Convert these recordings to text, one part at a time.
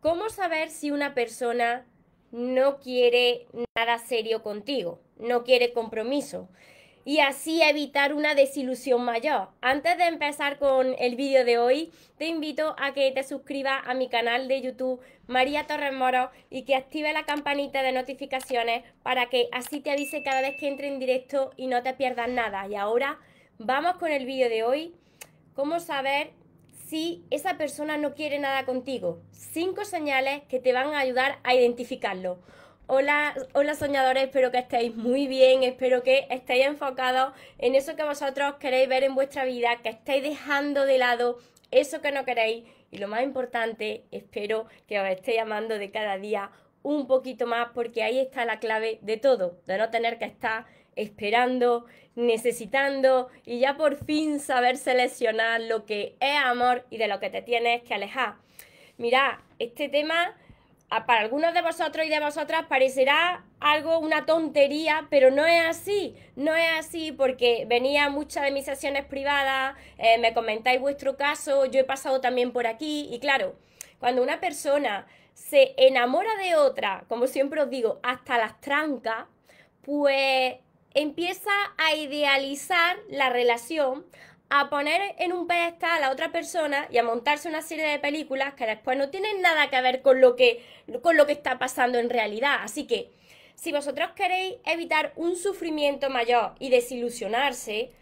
¿Cómo saber si una persona no quiere nada serio contigo? No quiere compromiso. Y así evitar una desilusión mayor. Antes de empezar con el vídeo de hoy, te invito a que te suscribas a mi canal de YouTube María Torres Moro y que active la campanita de notificaciones para que así te avise cada vez que entre en directo y no te pierdas nada. Y ahora vamos con el vídeo de hoy. ¿Cómo saber si esa persona no quiere nada contigo. Cinco señales que te van a ayudar a identificarlo. Hola, hola soñadores, espero que estéis muy bien, espero que estéis enfocados en eso que vosotros queréis ver en vuestra vida, que estéis dejando de lado eso que no queréis y lo más importante, espero que os estéis amando de cada día un poquito más porque ahí está la clave de todo, de no tener que estar esperando, necesitando y ya por fin saber seleccionar lo que es amor y de lo que te tienes que alejar. Mira este tema para algunos de vosotros y de vosotras parecerá algo, una tontería, pero no es así, no es así porque venía muchas de mis sesiones privadas, eh, me comentáis vuestro caso, yo he pasado también por aquí y claro, cuando una persona se enamora de otra, como siempre os digo, hasta las trancas, pues empieza a idealizar la relación, a poner en un pedestal a la otra persona y a montarse una serie de películas que después no tienen nada que ver con lo que, con lo que está pasando en realidad. Así que si vosotros queréis evitar un sufrimiento mayor y desilusionarse,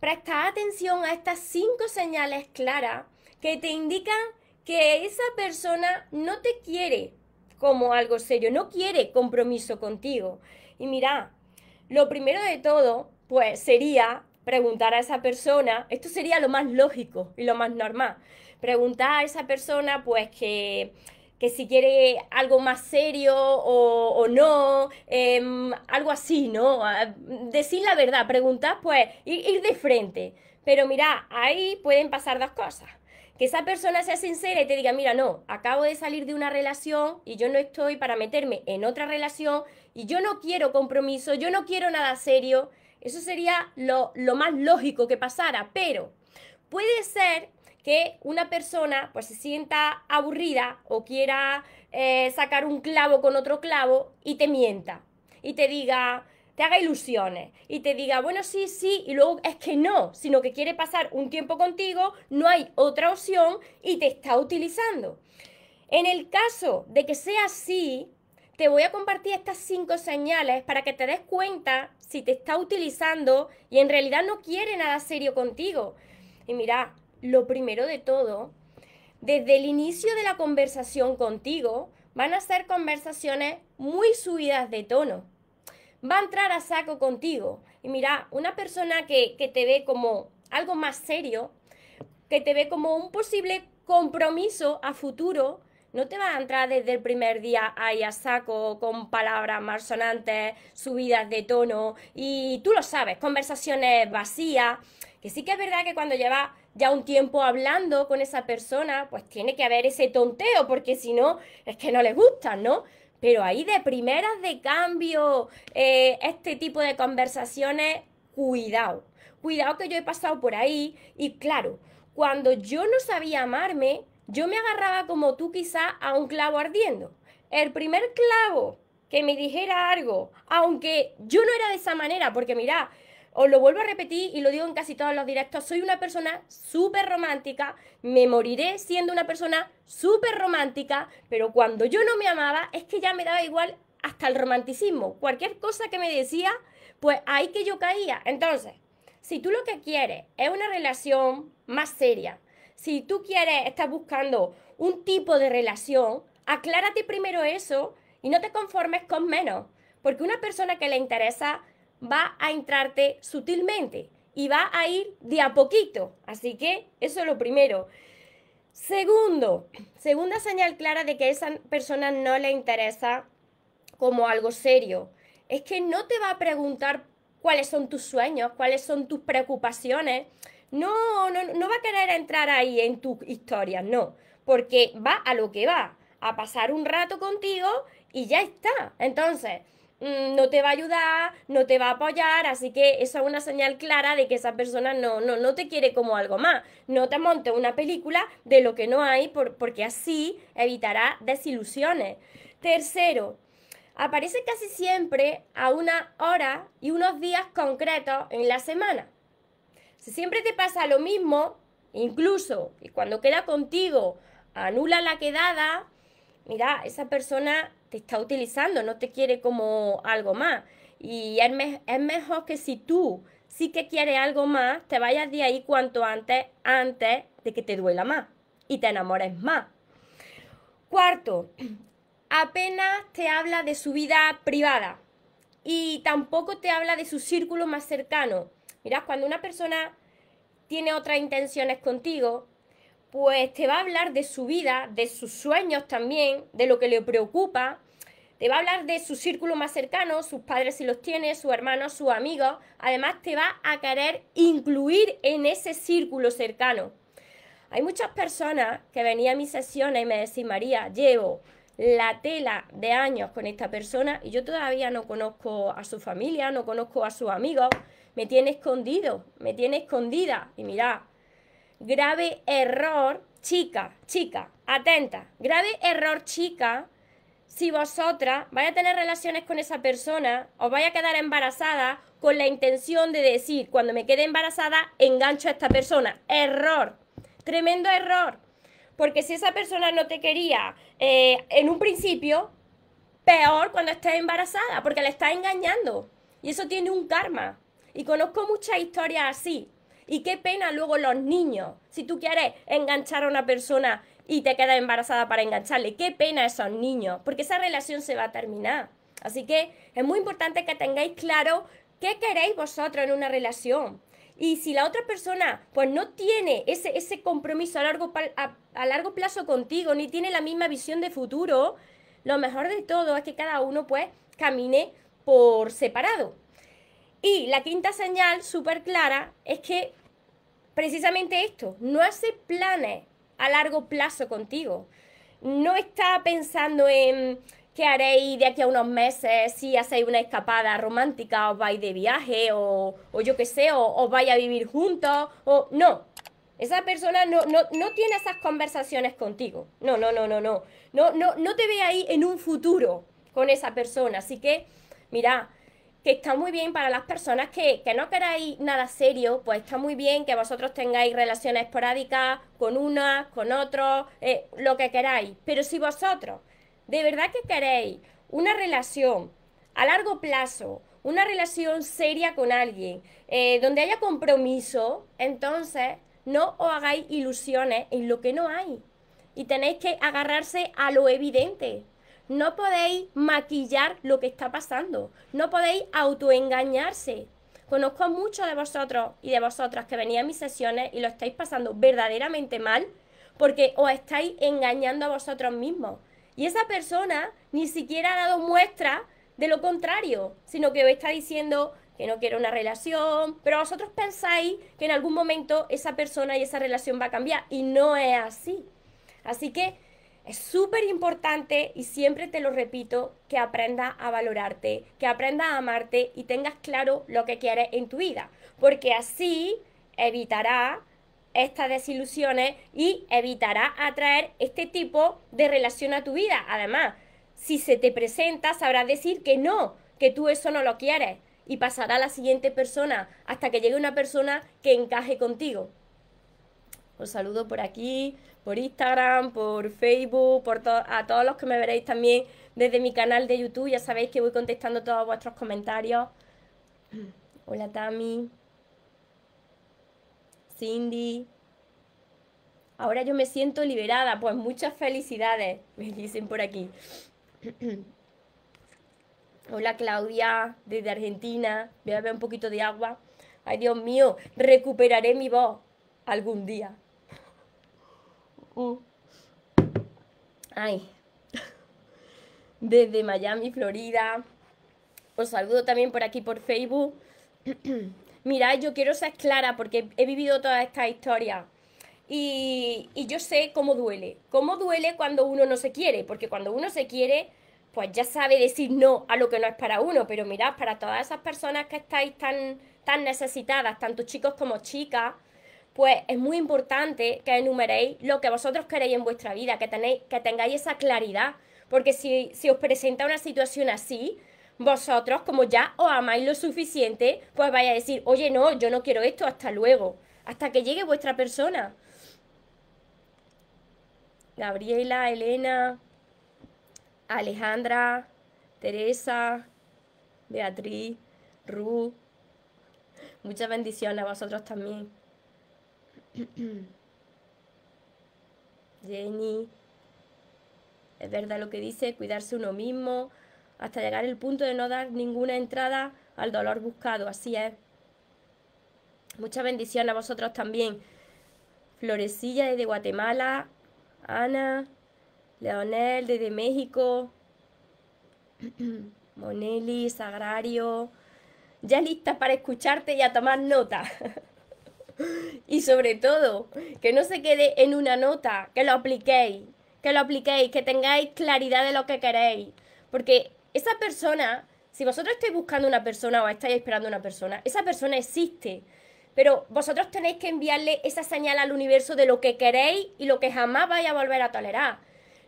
prestad atención a estas cinco señales claras que te indican que esa persona no te quiere como algo serio, no quiere compromiso contigo. Y mira, lo primero de todo, pues sería preguntar a esa persona, esto sería lo más lógico y lo más normal, preguntar a esa persona pues que, si quiere algo más serio o, no, em, algo así, ¿no? Decir la verdad, preguntar pues ir, ir de frente. Pero mirá, ahí pueden pasar dos cosas que esa persona sea sincera y te diga, mira, no, acabo de salir de una relación y yo no estoy para meterme en otra relación y yo no quiero compromiso, yo no quiero nada serio. Eso sería lo, más lógico que pasara, pero puede ser que una persona pues se sienta aburrida o quiera eh, sacar un clavo con otro clavo y te mienta y te diga, te haga ilusiones y te diga, bueno, sí, sí, y luego es que no, sino que quiere pasar un tiempo contigo, no hay otra opción y te está utilizando. En el caso de que sea así, te voy a compartir estas cinco señales para que te des cuenta si te está utilizando y en realidad no quiere nada serio contigo. Y mira, lo primero de todo, desde el inicio de la conversación contigo, van a ser conversaciones muy subidas de tono va a entrar a saco contigo. Y mira, una persona que, te ve como algo más serio, que te ve como un posible compromiso a futuro, no te va a entrar desde el primer día ahí a saco con palabras malsonantes, subidas de tono y tú lo sabes, conversaciones vacías, que sí que es verdad que cuando llevas ya un tiempo hablando con esa persona, pues tiene que haber ese tonteo, porque si no, es que no le gustan, ¿no? Pero ahí de primeras de cambio, eh, este tipo de conversaciones, cuidado. Cuidado que yo he pasado por ahí y claro, cuando yo no sabía amarme, yo me agarraba como tú quizá a un clavo ardiendo. El primer clavo que me dijera algo, aunque yo no era de esa manera, porque mira, os lo vuelvo a repetir y lo digo en casi todos los directos, soy una persona súper romántica, me moriré siendo una persona súper romántica, pero cuando yo no me amaba es que ya me daba igual hasta el romanticismo, cualquier cosa que me decía, pues ahí que yo caía. Entonces, si tú lo que quieres es una relación más seria, si tú quieres, estás buscando un tipo de relación, aclárate primero eso y no te conformes con menos, porque una persona que le interesa va a entrarte sutilmente y va a ir de a poquito. Así que eso es lo primero. Segundo, segunda señal clara de que a esa persona no le interesa como algo serio, es que no te va a preguntar cuáles son tus sueños, cuáles son tus preocupaciones. No, no, no va a querer entrar ahí en tu historia, no, porque va a lo que va, a pasar un rato contigo y ya está. Entonces, Mm, no te va a ayudar, no te va a apoyar, así que eso es una señal clara de que esa persona no, no, no te quiere como algo más. No te monte una película de lo que no hay porque así evitará desilusiones. Tercero, aparece casi siempre a una hora y unos días concretos en la semana. Si siempre te pasa lo mismo, incluso y cuando queda contigo, anula la quedada, mira, esa persona te está utilizando, no te quiere como algo más. Y es, es mejor que si tú sí que quieres algo más, te vayas de ahí cuanto antes, antes de que te duela más y te enamores más. Cuarto, apenas te habla de su vida privada y tampoco te habla de su círculo más cercano. Mirad, cuando una persona tiene otras intenciones contigo, pues te va a hablar de su vida, de sus sueños también, de lo que le preocupa, te va a hablar de su círculo más cercano, sus padres si los tiene, sus hermanos, sus amigos. Además, te va a querer incluir en ese círculo cercano. Hay muchas personas que venían a mis sesiones y me decían, María, llevo la tela de años con esta persona y yo todavía no conozco a su familia, no conozco a sus amigos, me tiene escondido, me tiene escondida. Y mira grave error, chica, chica, atenta, grave error, chica, si vosotras vais a tener relaciones con esa persona, os vais a quedar embarazada con la intención de decir, cuando me quede embarazada, engancho a esta persona. Error, tremendo error. Porque si esa persona no te quería eh, en un principio, peor cuando estés embarazada, porque la estás engañando. Y eso tiene un karma. Y conozco muchas historias así. Y qué pena luego los niños. Si tú quieres enganchar a una persona y te quedas embarazada para engancharle, qué pena esos niños, porque esa relación se va a terminar. Así que es muy importante que tengáis claro qué queréis vosotros en una relación. Y si la otra persona pues no tiene ese, ese compromiso a largo, largo plazo contigo, ni tiene la misma visión de futuro, lo mejor de todo es que cada uno pues camine por separado. Y la quinta señal súper clara es que precisamente esto, no hace planes a largo plazo contigo. No está pensando en qué haréis de aquí a unos meses, si hacéis una escapada romántica, os vais de viaje, o, yo qué sé, o os vais a vivir juntos, o no. Esa persona no, tiene esas conversaciones contigo. No, no, no, no, no. No, no, no te ve ahí en un futuro con esa persona. Así que, mira, que está muy bien para las personas que, no queráis nada serio, pues está muy bien que vosotros tengáis relaciones esporádicas con unas, con otros, eh, lo que queráis. Pero si vosotros de verdad que queréis una relación a largo plazo, una relación seria con alguien, eh, donde haya compromiso, entonces no os hagáis ilusiones en lo que no hay. Y tenéis que agarrarse a lo evidente, no podéis maquillar lo que está pasando. No podéis autoengañarse. Conozco a muchos de vosotros y de vosotras que venís a mis sesiones y lo estáis pasando verdaderamente mal porque os estáis engañando a vosotros mismos. Y esa persona ni siquiera ha dado muestra de lo contrario, sino que os está diciendo que no quiere una relación, pero vosotros pensáis que en algún momento esa persona y esa relación va a cambiar y no es así. Así que es súper importante y siempre te lo repito, que aprenda a valorarte, que aprenda a amarte y tengas claro lo que quieres en tu vida, porque así evitará estas desilusiones y evitará atraer este tipo de relación a tu vida. Además, si se te presenta, sabrás decir que no, que tú eso no lo quieres y pasará a la siguiente persona hasta que llegue una persona que encaje contigo. Os saludo por aquí por Instagram, por Facebook, por a todos los que me veréis también desde mi canal de YouTube. Ya sabéis que voy contestando todos vuestros comentarios. Hola Tami. Cindy. Ahora yo me siento liberada. Pues muchas felicidades, me dicen por aquí. Hola Claudia, desde Argentina. Voy a beber un poquito de agua. Ay, Dios mío, recuperaré mi voz algún día. Uh. Ay. Desde Miami, Florida. Os saludo también por aquí por Facebook. Mirad, yo quiero ser clara porque he vivido toda esta historia. Y, yo sé cómo duele. Cómo duele cuando uno no se quiere. Porque cuando uno se quiere, pues ya sabe decir no a lo que no es para uno. Pero mirad, para todas esas personas que estáis tan, tan necesitadas, tanto chicos como chicas, pues es muy importante que enumeréis lo que vosotros queréis en vuestra vida, que, tenéis, que tengáis esa claridad, porque si, si os presenta una situación así, vosotros, como ya os amáis lo suficiente, pues vais a decir, oye, no, yo no quiero esto, hasta luego, hasta que llegue vuestra persona. Gabriela, Elena, Alejandra, Teresa, Beatriz, Ruth. Muchas bendiciones a vosotros también. Jenny, es verdad lo que dice, cuidarse uno mismo, hasta llegar al punto de no dar ninguna entrada al dolor buscado, así es. Mucha bendición a vosotros también. Florecilla desde Guatemala, Ana, Leonel desde México, Moneli, Sagrario, ya lista para escucharte y a tomar nota. Y sobre todo, que no se quede en una nota, que lo apliquéis, que lo apliquéis, que tengáis claridad de lo que queréis. Porque esa persona, si vosotros estáis buscando una persona o estáis esperando una persona, esa persona existe. Pero vosotros tenéis que enviarle esa señal al universo de lo que queréis y lo que jamás vais a volver a tolerar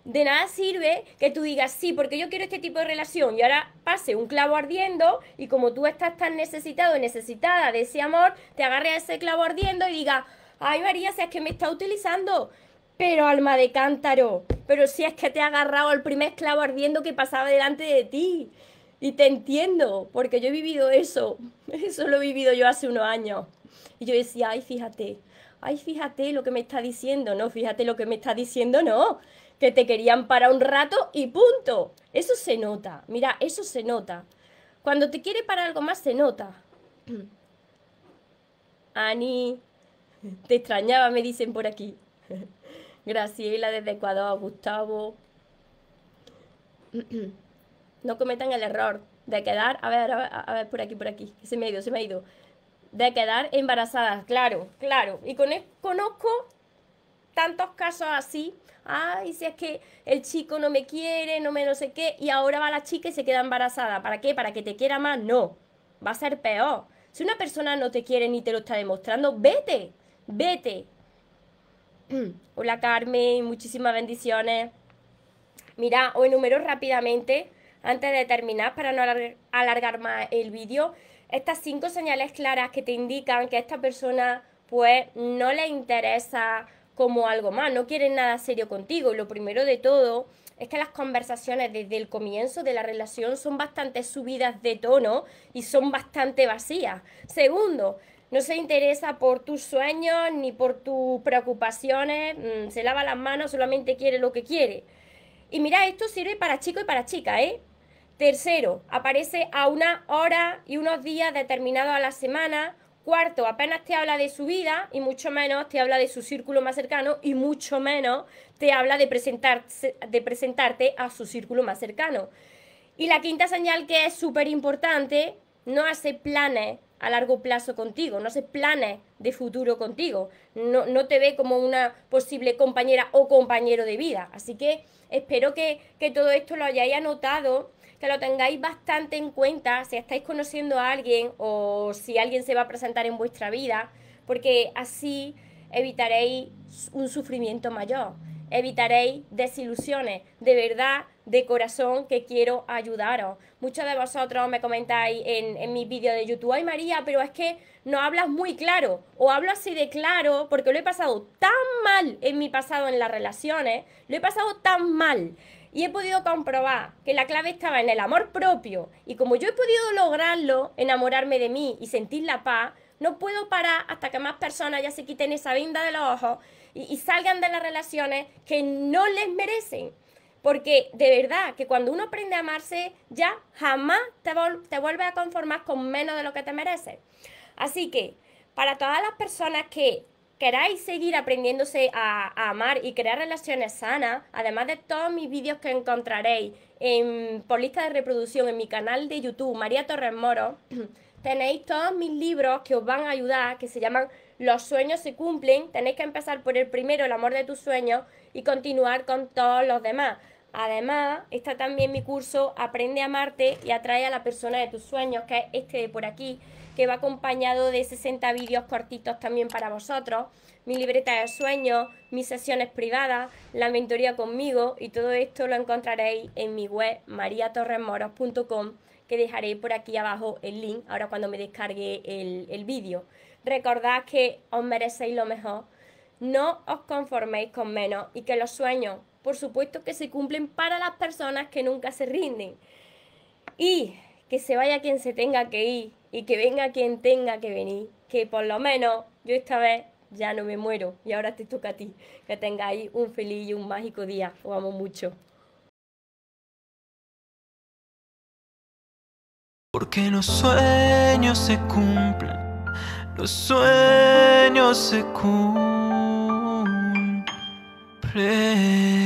de nada sirve que tú digas, sí, porque yo quiero este tipo de relación y ahora pase un clavo ardiendo y como tú estás tan necesitado y necesitada de ese amor, te agarre a ese clavo ardiendo y diga ay María, si es que me está utilizando, pero alma de cántaro, pero si es que te ha agarrado el primer clavo ardiendo que pasaba delante de ti. Y te entiendo, porque yo he vivido eso, eso lo he vivido yo hace unos años. Y yo decía, ay, fíjate, ay, fíjate lo que me está diciendo, no, fíjate lo que me está diciendo, no, que te querían para un rato y punto. Eso se nota, mira, eso se nota. Cuando te quiere para algo más, se nota. Ani, te extrañaba, me dicen por aquí. Graciela desde Ecuador, Gustavo. No cometan el error de quedar, a ver, a ver, a ver por aquí, por aquí, se me ha ido, se me ha ido. De quedar embarazada, claro, claro. Y con, conozco tantos casos así. Ay, si es que el chico no me quiere, no me no sé qué, y ahora va la chica y se queda embarazada. ¿Para qué? ¿Para que te quiera más? No, va a ser peor. Si una persona no te quiere ni te lo está demostrando, vete, vete. Hola Carmen, muchísimas bendiciones. Mira, os enumero rápidamente, antes de terminar, para no alargar más el vídeo, estas cinco señales claras que te indican que a esta persona pues no le interesa como algo más, no quieren nada serio contigo. lo primero de todo es que las conversaciones desde el comienzo de la relación son bastante subidas de tono y son bastante vacías. Segundo, no se interesa por tus sueños ni por tus preocupaciones, mm, se lava las manos, solamente quiere lo que quiere. Y mira, esto sirve para chico y para chica, ¿eh? Tercero, aparece a una hora y unos días determinados a la semana Cuarto, apenas te habla de su vida y mucho menos te habla de su círculo más cercano y mucho menos te habla de, de presentarte a su círculo más cercano. Y la quinta señal que es súper importante, no hace planes a largo plazo contigo, no hace planes de futuro contigo, no, te ve como una posible compañera o compañero de vida. Así que espero que, que todo esto lo hayáis anotado que lo tengáis bastante en cuenta si estáis conociendo a alguien o si alguien se va a presentar en vuestra vida, porque así evitaréis un sufrimiento mayor, evitaréis desilusiones. De verdad, de corazón, que quiero ayudaros. Muchos de vosotros me comentáis en, en mis vídeos de YouTube, ay María, pero es que no hablas muy claro, o hablo así de claro, porque lo he pasado tan mal en mi pasado en las relaciones, lo he pasado tan mal y he podido comprobar que la clave estaba en el amor propio y como yo he podido lograrlo, enamorarme de mí y sentir la paz, no puedo parar hasta que más personas ya se quiten esa venda de los ojos y, salgan de las relaciones que no les merecen. Porque de verdad que cuando uno aprende a amarse, ya jamás te, te a conformar con menos de lo que te mereces. Así que para todas las personas que queráis seguir aprendiéndose a, amar y crear relaciones sanas, además de todos mis vídeos que encontraréis en, por lista de reproducción en mi canal de YouTube, María Torres Moro, tenéis todos mis libros que os van a ayudar, que se llaman Los sueños se cumplen. Tenéis que empezar por el primero, El amor de tus sueños, y continuar con todos los demás. Además, está también mi curso Aprende a amarte y atrae a la persona de tus sueños, que es este de por aquí que va acompañado de 60 vídeos cortitos también para vosotros, mi libreta de sueños, mis sesiones privadas, la mentoría conmigo y todo esto lo encontraréis en mi web mariatorremoros.com, que dejaré por aquí abajo el link ahora cuando me descargue el, el vídeo. Recordad que os merecéis lo mejor, no os conforméis con menos y que los sueños, por supuesto que se cumplen para las personas que nunca se rinden. Y que se vaya quien se tenga que ir, y que venga quien tenga que venir, que por lo menos yo esta vez ya no me muero y ahora te toca a ti. Que tengáis un feliz y un mágico día. Os amo mucho. Porque los sueños se cumplen, los sueños se cumplen.